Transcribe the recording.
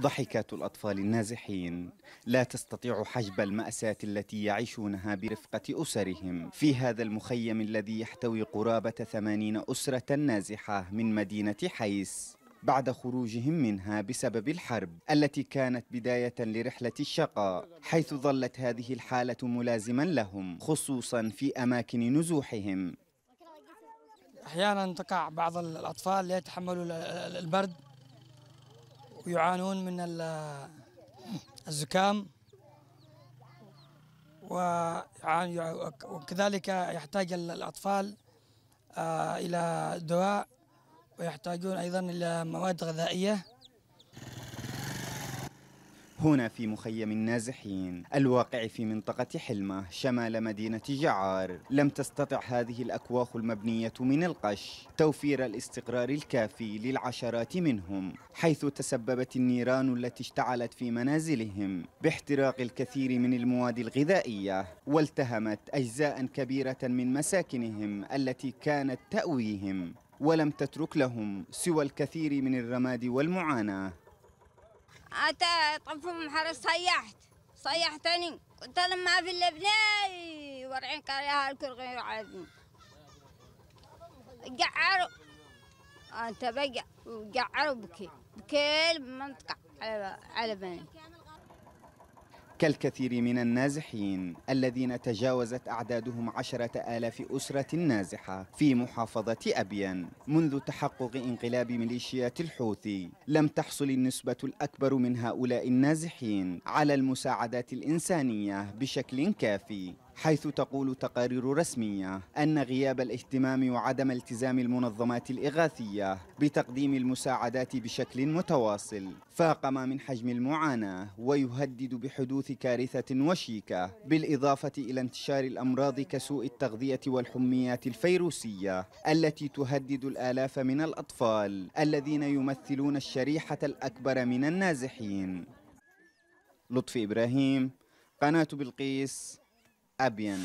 ضحكات الأطفال النازحين لا تستطيع حجب المأساة التي يعيشونها برفقة أسرهم في هذا المخيم الذي يحتوي قرابة ثمانين أسرة نازحة من مدينة حيس بعد خروجهم منها بسبب الحرب التي كانت بداية لرحلة الشقاء حيث ظلت هذه الحالة ملازما لهم خصوصا في أماكن نزوحهم أحيانا تقع بعض الأطفال لا يتحملوا البرد ويعانون من الزكام وكذلك يحتاج الأطفال آه، إلى دواء ويحتاجون أيضا إلى مواد غذائية هنا في مخيم النازحين الواقع في منطقة حلمة شمال مدينة جعار لم تستطع هذه الأكواخ المبنية من القش توفير الاستقرار الكافي للعشرات منهم حيث تسببت النيران التي اشتعلت في منازلهم باحتراق الكثير من المواد الغذائية والتهمت أجزاء كبيرة من مساكنهم التي كانت تأويهم ولم تترك لهم سوى الكثير من الرماد والمعاناة أتى طفهم حرس صيحت صيحتني قلت لهم ما في إلا بني ورعين قال يا الكل غير عادني قعروا أنت بقى وقعروا بكي بكل منطقة على بني كالكثير من النازحين الذين تجاوزت أعدادهم عشرة آلاف أسرة نازحة في محافظة أبيان منذ تحقق انقلاب ميليشيات الحوثي لم تحصل النسبة الأكبر من هؤلاء النازحين على المساعدات الإنسانية بشكل كافي حيث تقول تقارير رسمية أن غياب الاهتمام وعدم التزام المنظمات الإغاثية بتقديم المساعدات بشكل متواصل فاقم من حجم المعاناة ويهدد بحدوث كارثة وشيكة بالإضافة إلى انتشار الأمراض كسوء التغذية والحميات الفيروسية التي تهدد الآلاف من الأطفال الذين يمثلون الشريحة الأكبر من النازحين لطفي إبراهيم قناة بلقيس Abian.